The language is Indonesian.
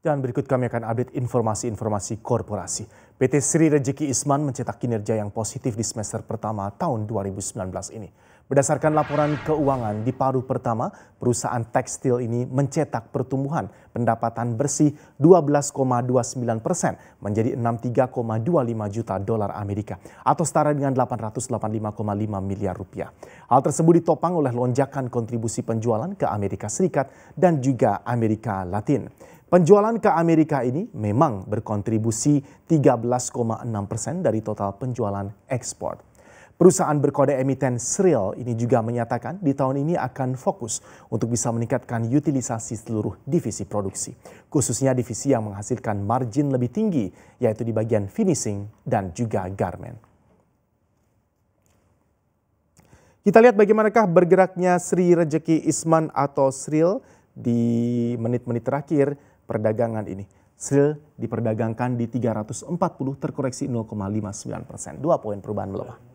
Dan berikut kami akan update informasi-informasi korporasi. PT Sri Rejeki Isman mencetak kinerja yang positif di semester pertama tahun 2019 ini. Berdasarkan laporan keuangan di paruh pertama, perusahaan tekstil ini mencetak pertumbuhan pendapatan bersih 12,29 persen menjadi 63,25 juta dolar Amerika atau setara dengan 885,5 miliar rupiah. Hal tersebut ditopang oleh lonjakan kontribusi penjualan ke Amerika Serikat dan juga Amerika Latin. Penjualan ke Amerika ini memang berkontribusi 13,6 persen dari total penjualan ekspor. Perusahaan berkode emiten Sril ini juga menyatakan di tahun ini akan fokus untuk bisa meningkatkan utilisasi seluruh divisi produksi, khususnya divisi yang menghasilkan margin lebih tinggi, yaitu di bagian finishing dan juga garment. Kita lihat bagaimanakah bergeraknya Sri Rejeki Isman atau Sril di menit-menit terakhir perdagangan ini. Sril diperdagangkan di 340 terkoreksi 0,59 persen. Dua poin perubahan melemah.